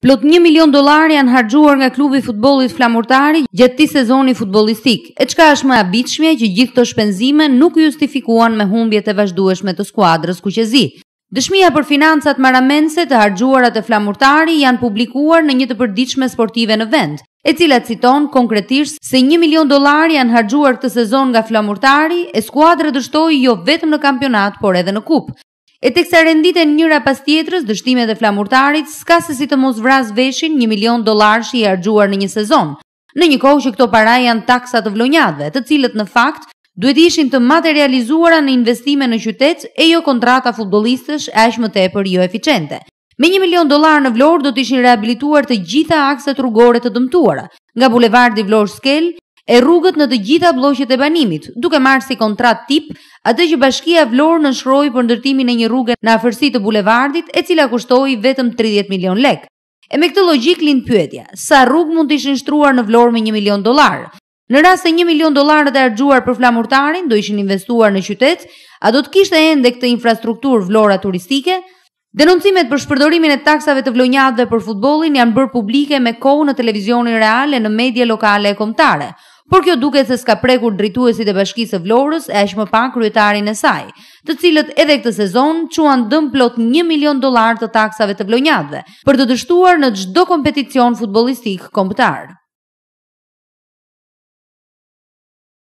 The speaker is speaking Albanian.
Plot 1 milion dolari janë harxhuar nga klubi i futbollit flamurtar gjatë këtij sezoni futbollistik. E çka është më e habitshme që gjithë këto shpenzime nuk justifikuan me humbjet e vazhdueshme të skuadrës kuqezi. Dëshmia për financat maramense të harxhuara të flamurtari janë publikuar në një të përditshme sportive në vend, e cila citon konkretisht se 1 milion dollar janë harxhuar këtë sezon nga flamurtari e skuadra dështoi jo vetëm në kampionat, por edhe në kupë. E teksa rendite njëra pas tjetrës, dështime dhe flamurtarit, s'ka se si të mos vras veshin një milion dolar shi i argjuar në një sezon, në një kohë që këto para janë taksat të vlonjadve, të cilët në fakt duhet ishin të materializuara në investime në qytet e jo kontrata futbolistës e ashtë më tepër jo eficiente. Me një milion dolar në vlorë do të ishin rehabilituar të gjitha akset rrugore të dëmtuara, nga bulevardi vlorë skel e rrugët në të gjitha bloqet e banimit, duke marë si kontrat tip atë që bashkia Vlorë shrojë për ndërtimin e një rruge në afërsi të bulevardit, e cila kushtoi vetëm 30 milion lek. E me këtë logjik lind pyetja, sa rrugë mund të ishin shtruar në Vlorë me 1 milion dollar? Në rast se 1 milion dolarë të harxuar për flamurtarin do ishin investuar në qytet, a do të kishte ende këtë infrastrukturë Vlora turistike? Denoncimet për shpërdorimin e taksave të vlonjatëve për futbollin janë bërë publike me kohë në televizionin real në media lokale e kombëtare por kjo duke se s'ka prekur drituesit e bashkisë e Vlorës e ashmë pa kryetarin e saj, të cilët edhe këtë sezon quan dëm plot 1 milion dolar të taksave të vlonjadve për të dështuar në gjdo kompeticion futbolistik kombëtar.